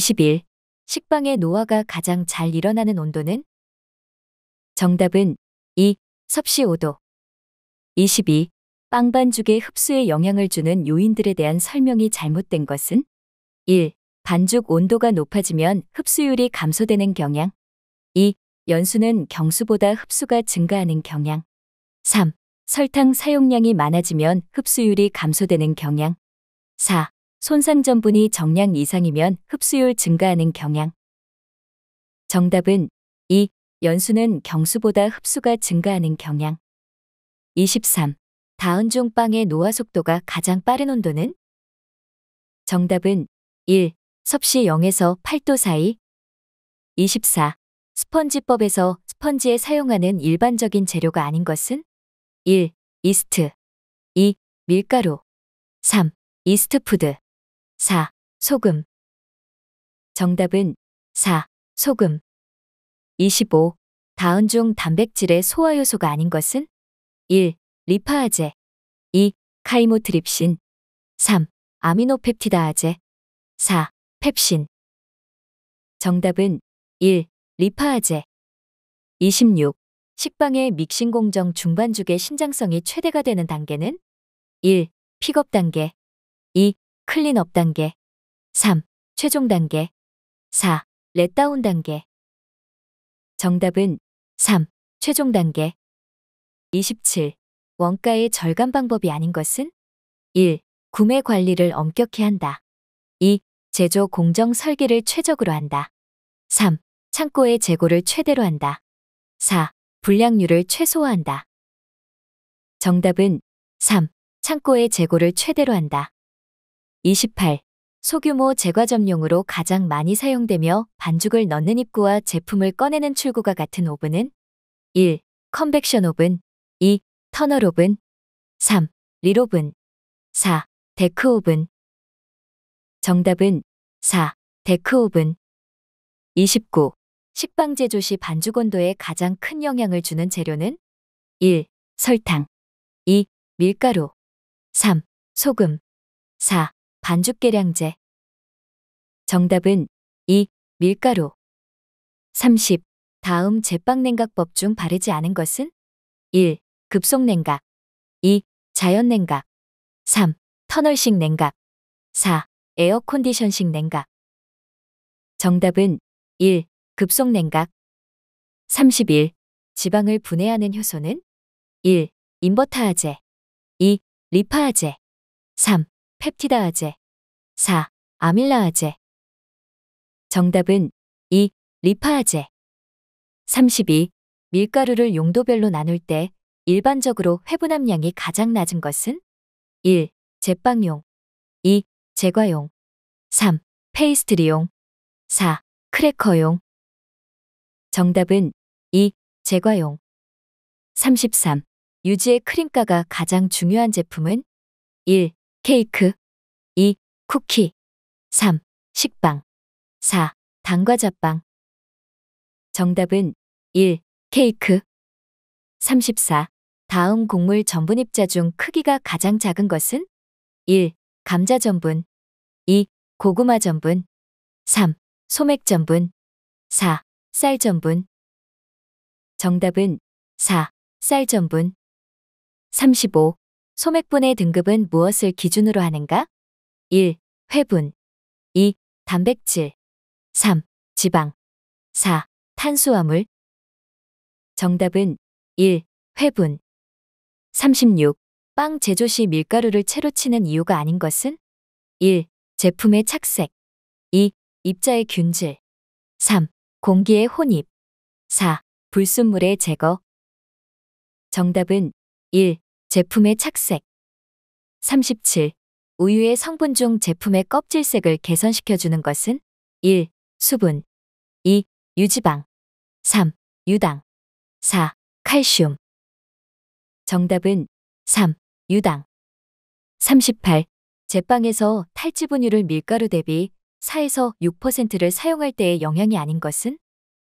21. 식빵의 노화가 가장 잘 일어나는 온도는? 정답은 2. 섭씨 5도. 22. 빵 반죽의 흡수에 영향을 주는 요인들에 대한 설명이 잘못된 것은? 1. 반죽 온도가 높아지면 흡수율이 감소되는 경향. 2. 연수는 경수보다 흡수가 증가하는 경향. 3. 설탕 사용량이 많아지면 흡수율이 감소되는 경향. 4. 손상전분이 정량 이상이면 흡수율 증가하는 경향. 정답은 2. 연수는 경수보다 흡수가 증가하는 경향. 23. 다은 중 빵의 노화 속도가 가장 빠른 온도는? 정답은 1. 섭씨 0에서 8도 사이. 24. 스펀지법에서 스펀지에 사용하는 일반적인 재료가 아닌 것은? 1. 이스트. 2. 밀가루. 3. 이스트푸드. 4. 소금. 정답은 4. 소금. 25. 다운 중 단백질의 소화 요소가 아닌 것은? 1. 리파아제. 2. 카이모트립신. 3. 아미노펩티다아제. 4. 펩신. 정답은 1. 리파아제. 26. 식빵의 믹싱 공정 중반죽의 신장성이 최대가 되는 단계는? 1. 픽업 단계. 2. 클린업 단계 3. 최종 단계 4. 렛다운 단계 정답은 3. 최종 단계 27. 원가의 절감 방법이 아닌 것은 1. 구매 관리를 엄격히 한다. 2. 제조 공정 설계를 최적으로 한다. 3. 창고의 재고를 최대로 한다. 4. 불량률을 최소화한다. 정답은 3. 창고의 재고를 최대로 한다. 28. 소규모 제과 점용으로 가장 많이 사용되며 반죽을 넣는 입구와 제품을 꺼내는 출구가 같은 오븐은 1. 컨벡션 오븐 2. 터널 오븐 3. 릴 오븐 4. 데크 오븐 정답은 4. 데크 오븐 29. 식빵 제조 시 반죽 온도에 가장 큰 영향을 주는 재료는 1. 설탕 2. 밀가루 3. 소금 4. 반죽계량제. 정답은 2. 밀가루. 30. 다음 제빵냉각법 중 바르지 않은 것은? 1. 급속냉각. 2. 자연냉각. 3. 터널식 냉각. 4. 에어컨디션식 냉각. 정답은 1. 급속냉각. 31. 지방을 분해하는 효소는? 1. 인버터아제 2. 리파아제. 3. 펩티다아제 4. 아밀라아제 정답은 2. 리파아제 32. 밀가루를 용도별로 나눌 때 일반적으로 회분함량이 가장 낮은 것은 1. 제빵용 2. 제과용 3. 페이스트리용 4. 크래커용 정답은 2. 제과용 33. 유지의 크림가가 가장 중요한 제품은 1. 케이크 2. 쿠키 3. 식빵 4. 당과자빵 정답은 1. 케이크 34. 다음 곡물 전분입자 중 크기가 가장 작은 것은? 1. 감자 전분 2. 고구마 전분 3. 소맥 전분 4. 쌀 전분 정답은 4. 쌀 전분 35. 소맥분의 등급은 무엇을 기준으로 하는가? 1. 회분 2. 단백질 3. 지방 4. 탄수화물 정답은 1. 회분 36. 빵 제조 시 밀가루를 채로 치는 이유가 아닌 것은? 1. 제품의 착색 2. 입자의 균질 3. 공기의 혼입 4. 불순물의 제거 정답은 1. 제품의 착색 37. 우유의 성분 중 제품의 껍질색을 개선시켜주는 것은 1. 수분 2. 유지방 3. 유당 4. 칼슘 정답은 3. 유당 38. 제빵에서 탈지분유를 밀가루 대비 4에서 6%를 사용할 때의 영향이 아닌 것은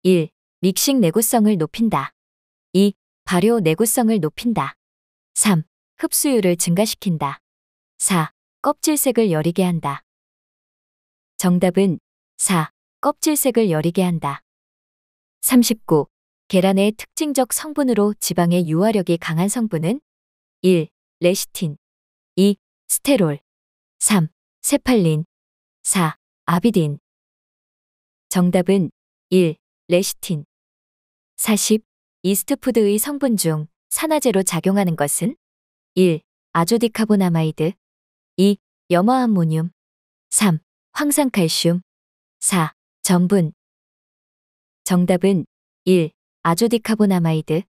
1. 믹싱 내구성을 높인다. 2. 발효 내구성을 높인다. 3. 흡수율을 증가시킨다. 4. 껍질색을 여리게 한다. 정답은 4. 껍질색을 여리게 한다. 39. 계란의 특징적 성분으로 지방의 유화력이 강한 성분은 1. 레시틴 2. 스테롤 3. 세팔린 4. 아비딘 정답은 1. 레시틴 40. 이스트푸드의 성분 중 산화제로 작용하는 것은 1. 아조디카보나마이드 2. 염화암모늄 3. 황산칼슘 4. 전분 정답은 1. 아조디카보나마이드